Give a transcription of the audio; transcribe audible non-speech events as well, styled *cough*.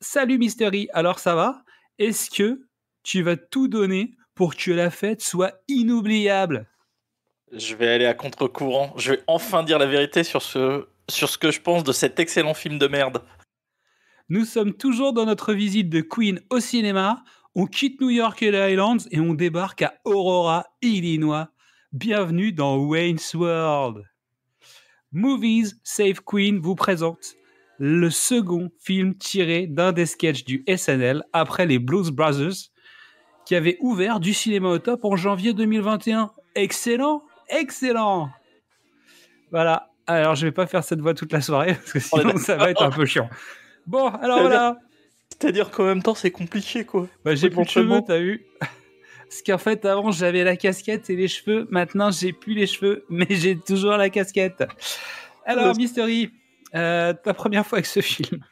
Salut Mystery, alors ça va Est-ce que tu vas tout donner pour que la fête soit inoubliable Je vais aller à contre-courant. Je vais enfin dire la vérité sur ce, sur ce que je pense de cet excellent film de merde. Nous sommes toujours dans notre visite de Queen au cinéma. On quitte New York et les Highlands et on débarque à Aurora, Illinois. Bienvenue dans Wayne's World. Movies Save Queen vous présente le second film tiré d'un des sketchs du SNL après les Blues Brothers, qui avait ouvert du cinéma au top en janvier 2021. Excellent, excellent. Voilà. Alors, je vais pas faire cette voix toute la soirée parce que sinon ça va être un peu chiant. Bon, alors voilà. C'est-à-dire qu'en même temps, c'est compliqué, quoi. Bah, j'ai plus de cheveux, t'as vu *laughs* Parce qu'en fait, avant, j'avais la casquette et les cheveux. Maintenant, j'ai plus les cheveux, mais j'ai toujours la casquette. Alors, Mystery, euh, ta première fois avec ce film